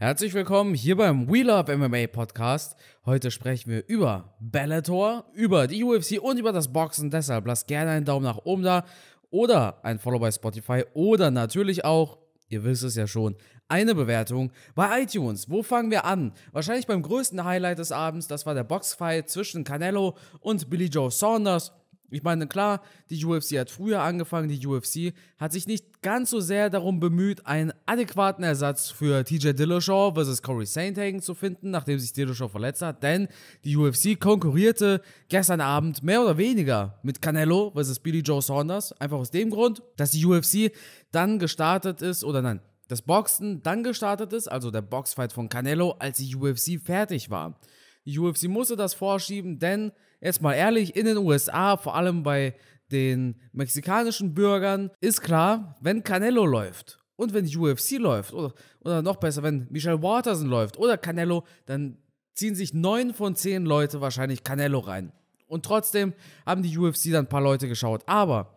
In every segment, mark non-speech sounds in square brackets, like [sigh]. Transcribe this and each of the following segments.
Herzlich willkommen hier beim We Love MMA Podcast. Heute sprechen wir über Bellator, über die UFC und über das Boxen. Deshalb lasst gerne einen Daumen nach oben da oder ein Follow bei Spotify oder natürlich auch, ihr wisst es ja schon, eine Bewertung bei iTunes. Wo fangen wir an? Wahrscheinlich beim größten Highlight des Abends, das war der Boxfight zwischen Canelo und Billy Joe Saunders. Ich meine, klar, die UFC hat früher angefangen, die UFC hat sich nicht ganz so sehr darum bemüht, einen adäquaten Ersatz für TJ Dillashaw vs. Corey Sainhagen zu finden, nachdem sich Dillashaw verletzt hat, denn die UFC konkurrierte gestern Abend mehr oder weniger mit Canelo vs. Billy Joe Saunders, einfach aus dem Grund, dass die UFC dann gestartet ist, oder nein, das Boxen dann gestartet ist, also der Boxfight von Canelo, als die UFC fertig war. Die UFC musste das vorschieben, denn, jetzt mal ehrlich, in den USA, vor allem bei den mexikanischen Bürgern, ist klar, wenn Canelo läuft und wenn UFC läuft oder, oder noch besser, wenn Michelle Waterson läuft oder Canelo, dann ziehen sich neun von zehn Leute wahrscheinlich Canelo rein. Und trotzdem haben die UFC dann ein paar Leute geschaut. Aber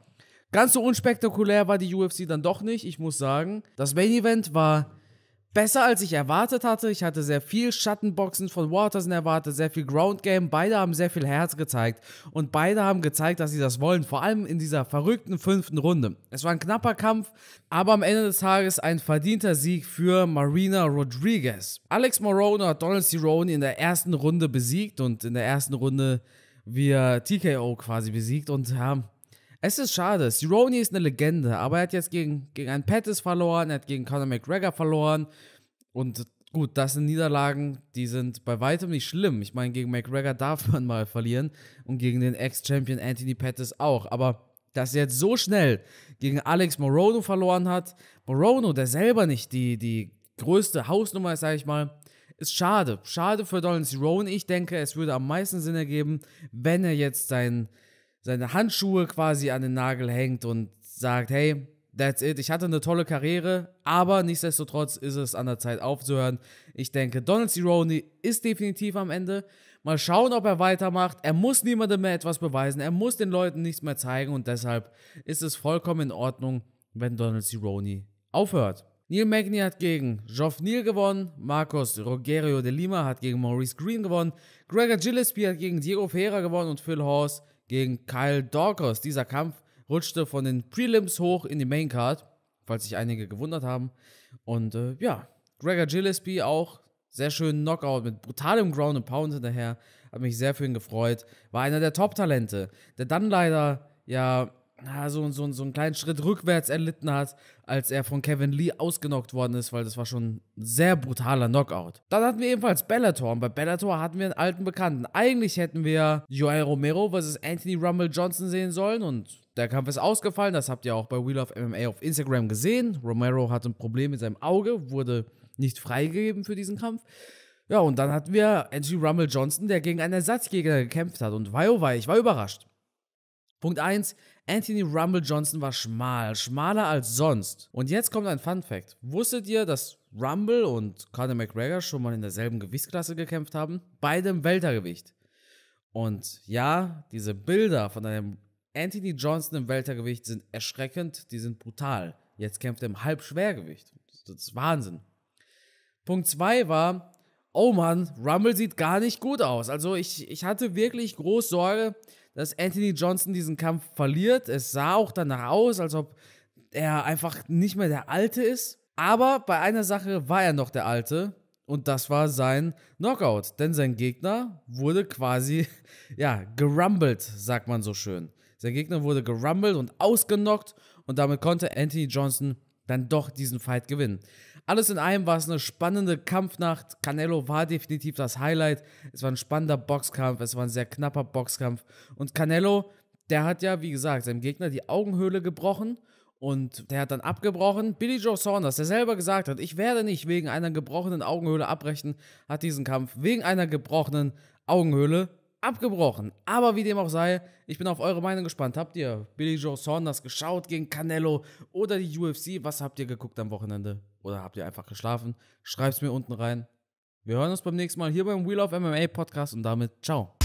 ganz so unspektakulär war die UFC dann doch nicht. Ich muss sagen, das Main Event war besser als ich erwartet hatte. Ich hatte sehr viel Schattenboxen von Watterson erwartet, sehr viel Ground Game. Beide haben sehr viel Herz gezeigt und beide haben gezeigt, dass sie das wollen. Vor allem in dieser verrückten fünften Runde. Es war ein knapper Kampf, aber am Ende des Tages ein verdienter Sieg für Marina Rodriguez. Alex Morona hat Donald Cerrone in der ersten Runde besiegt und in der ersten Runde wir TKO quasi besiegt und haben es ist schade. Cerrone ist eine Legende, aber er hat jetzt gegen, gegen einen Pettis verloren, er hat gegen Conor McGregor verloren. Und gut, das sind Niederlagen, die sind bei weitem nicht schlimm. Ich meine, gegen McGregor darf man mal verlieren und gegen den Ex-Champion Anthony Pettis auch. Aber dass er jetzt so schnell gegen Alex Morono verloren hat, Morono, der selber nicht die, die größte Hausnummer ist, sage ich mal, ist schade. Schade für Dolan Cerrone. Ich denke, es würde am meisten Sinn ergeben, wenn er jetzt seinen seine Handschuhe quasi an den Nagel hängt und sagt, hey, that's it, ich hatte eine tolle Karriere, aber nichtsdestotrotz ist es an der Zeit aufzuhören. Ich denke, Donald Cerrone ist definitiv am Ende. Mal schauen, ob er weitermacht. Er muss niemandem mehr etwas beweisen, er muss den Leuten nichts mehr zeigen und deshalb ist es vollkommen in Ordnung, wenn Donald Cerrone aufhört. Neil Magny hat gegen Geoff Neal gewonnen, Marcos Rogerio de Lima hat gegen Maurice Green gewonnen, Gregor Gillespie hat gegen Diego Ferrer gewonnen und Phil Horst gegen Kyle Dawkins. Dieser Kampf rutschte von den Prelims hoch in die Main Card, falls sich einige gewundert haben. Und äh, ja, Gregor Gillespie auch sehr schönen Knockout mit brutalem Ground and Pound hinterher. Hat mich sehr für ihn gefreut. War einer der Top-Talente, der dann leider ja na, so, so, so einen kleinen Schritt rückwärts erlitten hat, als er von Kevin Lee ausgenockt worden ist, weil das war schon ein sehr brutaler Knockout. Dann hatten wir ebenfalls Bellator und bei Bellator hatten wir einen alten Bekannten. Eigentlich hätten wir Joel Romero versus Anthony Rumble Johnson sehen sollen und der Kampf ist ausgefallen, das habt ihr auch bei Wheel of MMA auf Instagram gesehen. Romero hatte ein Problem mit seinem Auge, wurde nicht freigegeben für diesen Kampf. Ja, und dann hatten wir Anthony Rumble Johnson, der gegen einen Ersatzjäger gekämpft hat und wei oh wei, ich war überrascht. Punkt 1. Anthony Rumble Johnson war schmal, schmaler als sonst. Und jetzt kommt ein Fun Fact. Wusstet ihr, dass Rumble und Conor McGregor schon mal in derselben Gewichtsklasse gekämpft haben? Beide im Weltergewicht. Und ja, diese Bilder von einem Anthony Johnson im Weltergewicht sind erschreckend, die sind brutal. Jetzt kämpft er im Halbschwergewicht. Das ist Wahnsinn. Punkt 2 war, oh Mann, Rumble sieht gar nicht gut aus. Also ich, ich hatte wirklich groß Sorge, dass Anthony Johnson diesen Kampf verliert. Es sah auch danach aus, als ob er einfach nicht mehr der Alte ist. Aber bei einer Sache war er noch der Alte und das war sein Knockout. Denn sein Gegner wurde quasi, [laughs] ja, gerumbled, sagt man so schön. Sein Gegner wurde gerumbled und ausgenockt und damit konnte Anthony Johnson dann doch diesen Fight gewinnen. Alles in allem war es eine spannende Kampfnacht. Canelo war definitiv das Highlight. Es war ein spannender Boxkampf, es war ein sehr knapper Boxkampf. Und Canelo, der hat ja, wie gesagt, seinem Gegner die Augenhöhle gebrochen und der hat dann abgebrochen. Billy Joe Saunders, der selber gesagt hat, ich werde nicht wegen einer gebrochenen Augenhöhle abbrechen, hat diesen Kampf wegen einer gebrochenen Augenhöhle abgebrochen. Aber wie dem auch sei, ich bin auf eure Meinung gespannt. Habt ihr Billy Joe Saunders geschaut gegen Canelo oder die UFC? Was habt ihr geguckt am Wochenende? Oder habt ihr einfach geschlafen? Schreibt es mir unten rein. Wir hören uns beim nächsten Mal hier beim Wheel of MMA Podcast und damit ciao.